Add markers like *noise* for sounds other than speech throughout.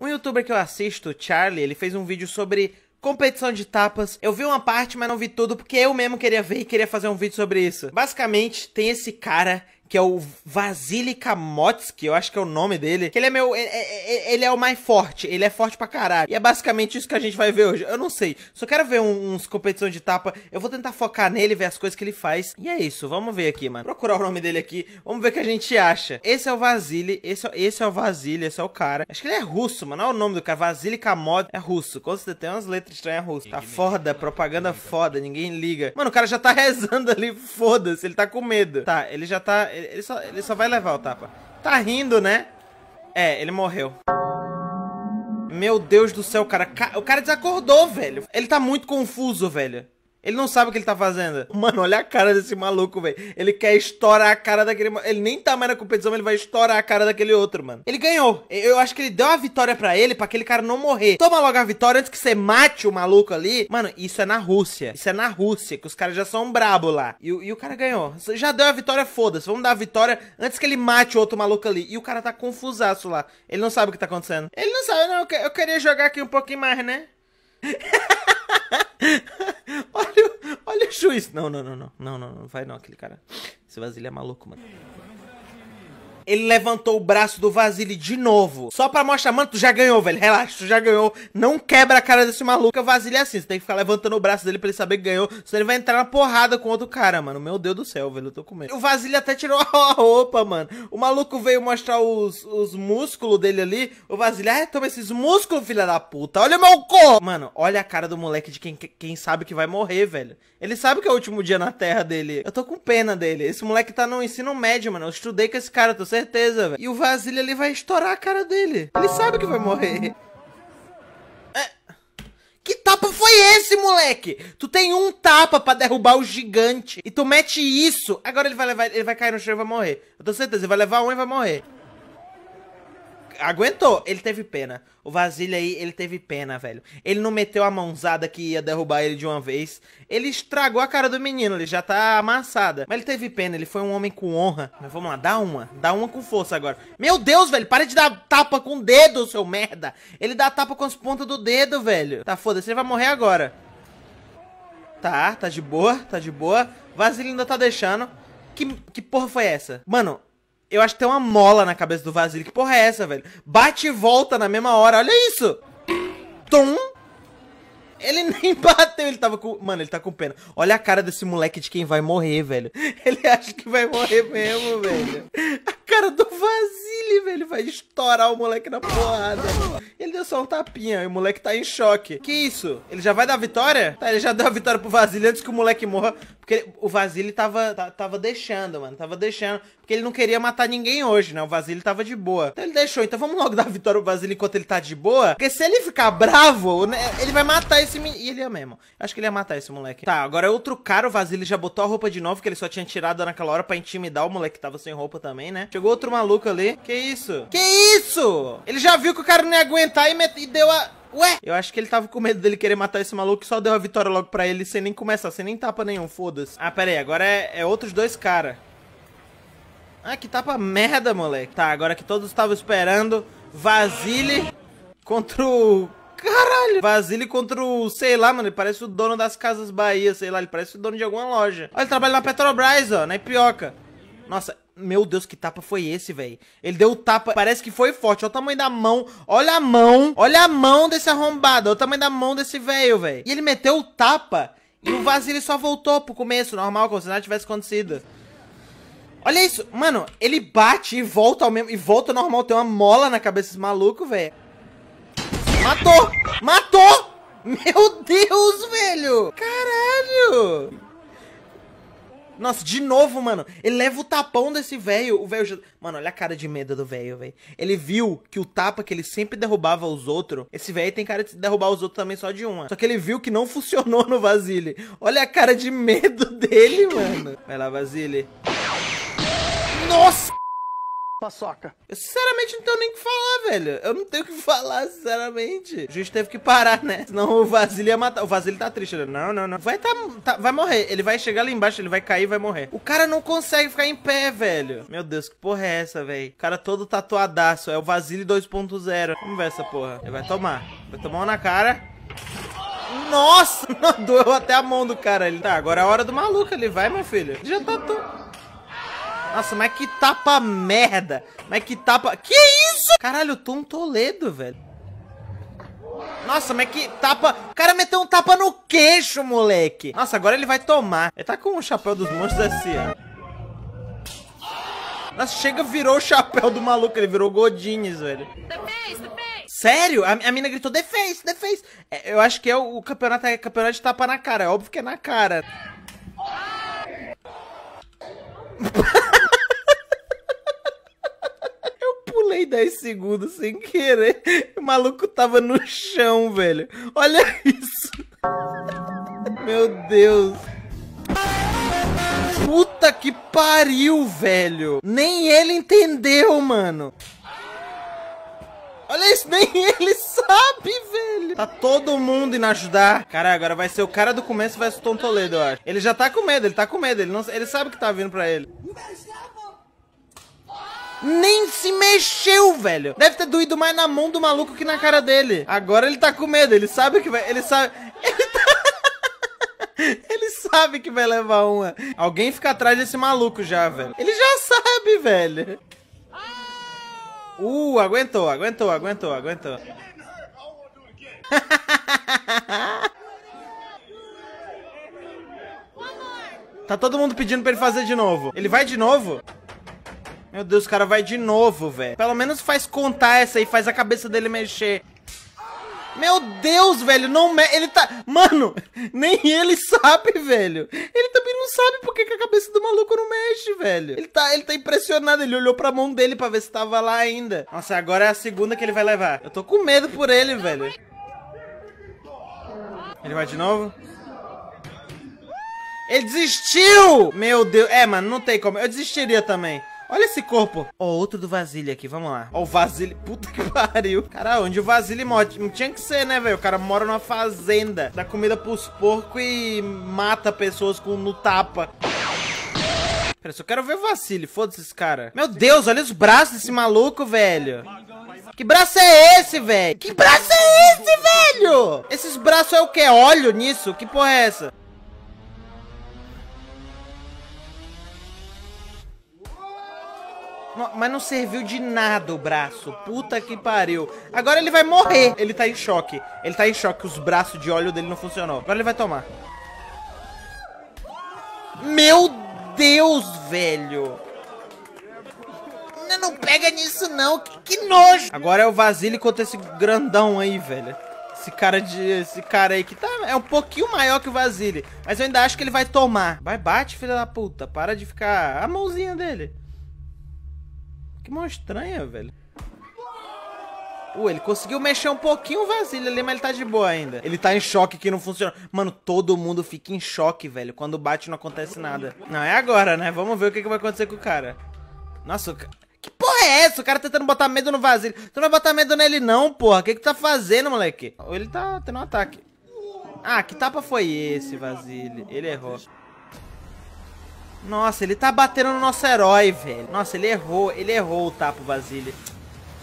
Um youtuber que eu assisto, Charlie, ele fez um vídeo sobre competição de tapas. Eu vi uma parte, mas não vi tudo, porque eu mesmo queria ver e queria fazer um vídeo sobre isso. Basicamente, tem esse cara que é o Vasily Kamotsky, eu acho que é o nome dele, que ele é meu, ele, é, é, é, ele é o mais forte, ele é forte pra caralho. E é basicamente isso que a gente vai ver hoje. Eu não sei, só quero ver um, uns competições de tapa, eu vou tentar focar nele, ver as coisas que ele faz. E é isso, vamos ver aqui, mano. Procurar o nome dele aqui, vamos ver o que a gente acha. Esse é o Vasily, esse é, esse é o Vasily, esse é o cara. Acho que ele é russo, mano, olha é o nome do cara, Vasily Kamotsky, é russo. Com você tem umas letras estranhas russas. Tá foda, né? propaganda foda, ninguém liga. Mano, o cara já tá *laughs* rezando ali, foda-se, ele tá com medo. Tá, ele já tá ele só, ele só vai levar o tapa. Tá rindo, né? É, ele morreu. Meu Deus do céu, cara. O cara desacordou, velho. Ele tá muito confuso, velho. Ele não sabe o que ele tá fazendo. Mano, olha a cara desse maluco, velho. Ele quer estourar a cara daquele. Ele nem tá mais na competição, mas ele vai estourar a cara daquele outro, mano. Ele ganhou. Eu acho que ele deu a vitória para ele, para aquele cara não morrer. Toma logo a vitória antes que você mate o maluco ali. Mano, isso é na Rússia. Isso é na Rússia, que os caras já são brabo lá. E, e o cara ganhou. Já deu a vitória, foda-se. Vamos dar a vitória antes que ele mate o outro maluco ali. E o cara tá confusaço lá. Ele não sabe o que tá acontecendo. Ele não sabe, não. Eu, eu queria jogar aqui um pouquinho mais, né? *laughs* *laughs* olha, olha o juiz. Não, não, não, não, não, não, não vai não, aquele cara. Esse vasilha é maluco, mano ele levantou o braço do Vasily de novo. Só pra mostrar, mano, tu já ganhou, velho. Relaxa, tu já ganhou. Não quebra a cara desse maluco. O Vasily é assim, você tem que ficar levantando o braço dele pra ele saber que ganhou. Senão ele vai entrar na porrada com outro cara, mano. Meu Deus do céu, velho, eu tô com medo. O Vasily até tirou *laughs* a roupa, mano. O maluco veio mostrar os, os músculos dele ali. O Vasily, ah, toma esses músculos, filha da puta. Olha o meu corpo. Mano, olha a cara do moleque de quem, quem sabe que vai morrer, velho. Ele sabe que é o último dia na terra dele. Eu tô com pena dele. Esse moleque tá no ensino médio, mano. Eu estudei com esse cara, tô certo? certeza, velho. E o Vasilha ali vai estourar a cara dele. Ele sabe que vai morrer. É. Que tapa foi esse, moleque? Tu tem um tapa pra derrubar o gigante. E tu mete isso. Agora ele vai levar, ele vai cair no chão e vai morrer. Eu tô certeza, ele vai levar um e vai morrer aguentou, ele teve pena. O Vasilha aí, ele teve pena, velho. Ele não meteu a mãozada que ia derrubar ele de uma vez. Ele estragou a cara do menino, ele já tá amassada. Mas ele teve pena, ele foi um homem com honra. Mas vamos lá, dá uma, dá uma com força agora. Meu Deus, velho, para de dar tapa com o dedo, seu merda. Ele dá tapa com as pontas do dedo, velho. Tá foda-se, ele vai morrer agora. Tá, tá de boa, tá de boa. Vasilha ainda tá deixando. Que, que porra foi essa? Mano, eu acho que tem uma mola na cabeça do Vasily. Que porra é essa, velho? Bate e volta na mesma hora. Olha isso! Tom! Ele *laughs* nem bateu, ele tava com. Mano, ele tá com pena. Olha a cara desse moleque de quem vai morrer, velho. *laughs* Ele acha que vai morrer mesmo, velho. A cara do Vasily, velho. Vai estourar o moleque na porrada. Ele deu só um tapinha e o moleque tá em choque. Que isso? Ele já vai dar vitória? Tá, ele já deu a vitória pro Vasily antes que o moleque morra. Porque o Vasily tava, tava deixando, mano. Tava deixando. Porque ele não queria matar ninguém hoje, né? O Vasily tava de boa. Então ele deixou. Então vamos logo *laughs* dar a vitória pro Vasily enquanto ele tá de boa. Porque se ele ficar bravo, né, ele vai matar esse menino. E ele ia é mesmo. Acho que ele ia matar esse moleque. Tá, agora é outro cara. O Vasily já botou a roupa de novo, que ele só tinha tirado naquela hora pra intimidar o moleque que tava sem roupa também, né? Chegou outro maluco ali. Que isso? Que isso? Ele já viu que o cara não ia aguentar e, met... e deu a... Ué? Eu acho que ele tava com medo dele querer matar esse maluco e só deu a vitória logo pra ele sem nem começar, sem nem tapa nenhum, foda-se. Ah, pera aí, agora é, é outros dois caras. Ah, que tapa merda, moleque. Tá, agora que todos estavam esperando, Vasile contra o... Caralho! Vasile contra o, sei lá, mano, ele parece o dono das Casas Bahia, sei lá, ele parece o dono de alguma loja. Olha, ele trabalha na Petrobras, ó, na Ipioca. Nossa, meu Deus, que tapa foi esse, velho? Ele deu o tapa, parece que foi forte. Olha o tamanho da mão. Olha a mão. Olha a mão desse arrombado. Olha o tamanho da mão desse velho, velho. E ele meteu o tapa e o Vasily só voltou pro começo, normal, como se nada tivesse acontecido. Olha isso, mano, ele bate e volta ao mesmo. E volta normal, tem uma mola na cabeça desse maluco, velho. Matou! Matou! *laughs* Meu Deus, velho! Caralho! Nossa, de novo, mano. Ele leva o tapão desse velho. O velho já... Mano, olha a cara de medo do velho, velho. Ele viu que o tapa que ele sempre derrubava os outros. Esse velho tem cara de derrubar os outros também só de uma. Só que ele viu que não *laughs* funcionou no Vasile. Olha a cara de medo *laughs* dele, mano. Vai lá, Vasile. Nossa! Paçoca. Eu sinceramente não tenho nem o que falar, velho. Eu não tenho o que falar, sinceramente. A gente teve que parar, né? Senão o Vasily ia matar. O Vasily tá triste. Ele, né? não, não, não. Vai tá, tá, vai morrer. Ele vai chegar lá embaixo, ele vai cair e vai morrer. O cara não consegue ficar em pé, velho. Meu Deus, que porra é essa, velho? O cara todo tatuadaço. É o Vasily 2.0. Vamos ver essa porra. Ele vai tomar. Vai tomar uma na cara. Nossa, *laughs* doeu até a mão do cara. Ele tá, agora é a hora do maluco. Ele vai, meu filho. Ele já tá todo... Nossa, mas que tapa merda. Mas que tapa... Que isso? Caralho, eu tô um Toledo, velho. Nossa, mas que tapa... O cara meteu um tapa no queixo, moleque. Nossa, agora ele vai tomar. Ele tá com o chapéu dos monstros assim, ó. Nossa, chega, virou o chapéu do maluco. Ele virou Godinis, velho. Defez, defez. Sério? A, a mina gritou, defez, defez. É, eu acho que é o, o campeonato, é campeonato de tapa na cara. É óbvio que é na cara. *laughs* passei 10 segundos sem querer. O maluco tava no chão, velho. Olha isso. Meu Deus. Puta que pariu, velho. Nem ele entendeu, mano. Olha isso, nem *laughs* ele sabe, velho. Tá todo mundo indo ajudar. Cara, agora vai ser o cara do começo versus o Tom Toledo, eu acho. Ele já tá com medo, ele tá com medo. Ele, não, ele sabe que tá vindo pra ele nem se mexeu, velho. Deve ter doído mais na mão do maluco que na cara dele. Agora ele tá com medo, ele sabe que vai... Ele sabe... *laughs* Ele tá... *laughs* Ele sabe que vai levar uma. Alguém fica atrás desse maluco já, velho. Ele já sabe, velho. Uh, aguentou, aguentou, aguentou, aguentou. *laughs* tá todo mundo pedindo pra ele fazer de novo. Ele vai de novo? Meu Deus, o cara vai de novo, velho. Pelo menos faz contar essa aí, faz a cabeça dele mexer. Meu Deus, velho, não me... Ele tá... Mano, *laughs* nem ele sabe, velho. Ele também não sabe por que, a cabeça do maluco não mexe, velho. Ele tá, ele tá impressionado, ele olhou pra mão dele pra ver se tava lá ainda. Nossa, agora é a segunda que ele vai levar. Eu tô com medo por ele, velho. Ele vai de novo? Ele desistiu! Meu Deus. É, mano, não tem como. Eu desistiria também. Olha esse corpo. Ó, oh, outro do Vasile aqui, vamos lá. Ó, oh, o Vasile, *laughs* puta que pariu. Cara, onde o Vasile mora? Não tinha que ser, né, velho? O cara mora numa fazenda, dá comida pros porcos e mata pessoas com no tapa. Pera, só quero ver o Vasile, foda-se esse cara. Meu Deus, olha os braços desse maluco, velho. Que braço é esse, velho? Que braço é esse, velho? Esses braços é o quê? Óleo nisso? Que porra é essa? mas não serviu de nada o braço. Puta que pariu. Agora ele vai morrer. Ele tá em choque. Ele tá em choque. Os braços de óleo dele não funcionou. Agora ele vai tomar. Meu Deus, velho. Não, pega nisso, não. Que, que nojo. Agora é o Vasily contra esse grandão aí, velho. Esse cara de. Esse cara aí que tá. É um pouquinho maior que o Vasily. Mas eu ainda acho que ele vai tomar. Vai, bate, filha da puta. Para de ficar. A mãozinha dele. Que mão estranha, velho. Uh, ele conseguiu mexer um pouquinho o vasilho ali, mas ele tá de boa ainda. Ele tá em choque que não funciona. Mano, todo mundo fica em choque, velho. Quando bate não acontece nada. Não, é agora, né? Vamos ver o que, que vai acontecer com o cara. Nossa, o ca... que porra é essa? O cara tá tentando botar medo no vasilho. Tu não vai botar medo nele não, porra. O que que tá fazendo, moleque? Ou ele tá tendo um ataque. Ah, que tapa foi esse, vasilho? Ele errou. Nossa, ele tá batendo no nosso herói, velho. Nossa, ele errou. Ele errou o tapa, o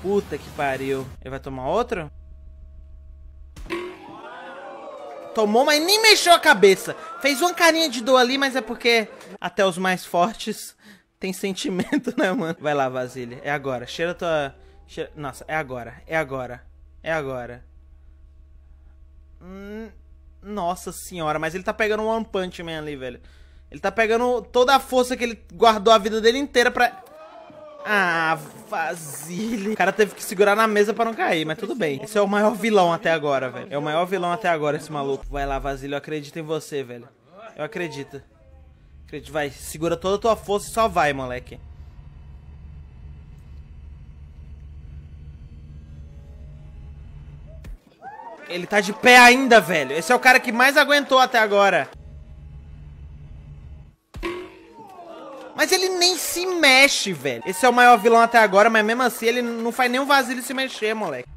Puta que pariu. Ele vai tomar outro? Tomou, mas nem mexeu a cabeça. Fez uma carinha de dor ali, mas é porque até os mais fortes têm sentimento, *laughs* né, mano? Vai lá, Vasile. É agora. Cheira tua... Cheira... Nossa, é agora. É agora. É agora. Hum... Nossa senhora, mas ele tá pegando um One Punch Man ali, velho. Ele tá pegando toda a força que ele guardou a vida dele inteira pra... Ah, Vazile! O cara teve que segurar na mesa pra não cair, mas tudo bem. Esse é o maior vilão até agora, velho. É o maior vilão até agora, esse maluco. Vai lá, Vazile, eu acredito em você, velho. Eu acredito. Acredito, vai. Segura toda a tua força e só vai, moleque. Ele tá de pé ainda, velho. Esse é o cara que mais aguentou até agora. Mas ele nem se mexe, velho. Esse é o maior vilão até agora, mas mesmo assim ele não faz nem um vazio se mexer, moleque.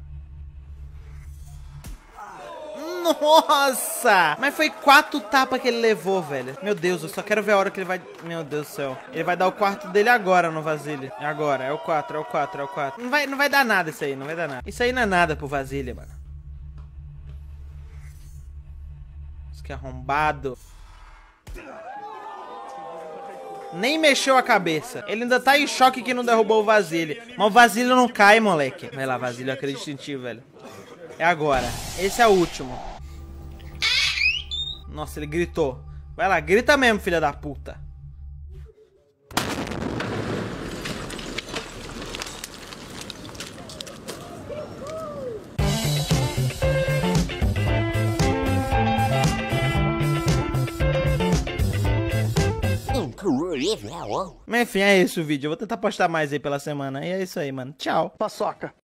Nossa! Mas foi quatro tapas que ele levou, velho. Meu Deus, eu só quero ver a hora que ele vai... Meu Deus do céu. Ele vai dar o quarto dele agora no Vasilha. Agora, é o quatro, é o quatro, é o quatro. Não vai, não vai dar nada isso aí, não vai dar nada. Isso aí não é nada pro Vasilha, mano. Isso que é arrombado nem mexeu a cabeça. Ele ainda tá em choque que não derrubou o vasilho Mas o vasilho não cai, moleque. Vai lá, vasilho eu acredito em ti, velho. É agora. Esse é o último. Nossa, ele gritou. Vai lá, grita mesmo, filha da puta. Mas enfim, é isso o vídeo. Eu vou tentar postar mais aí pela semana. E é isso aí, mano. Tchau. Paçoca.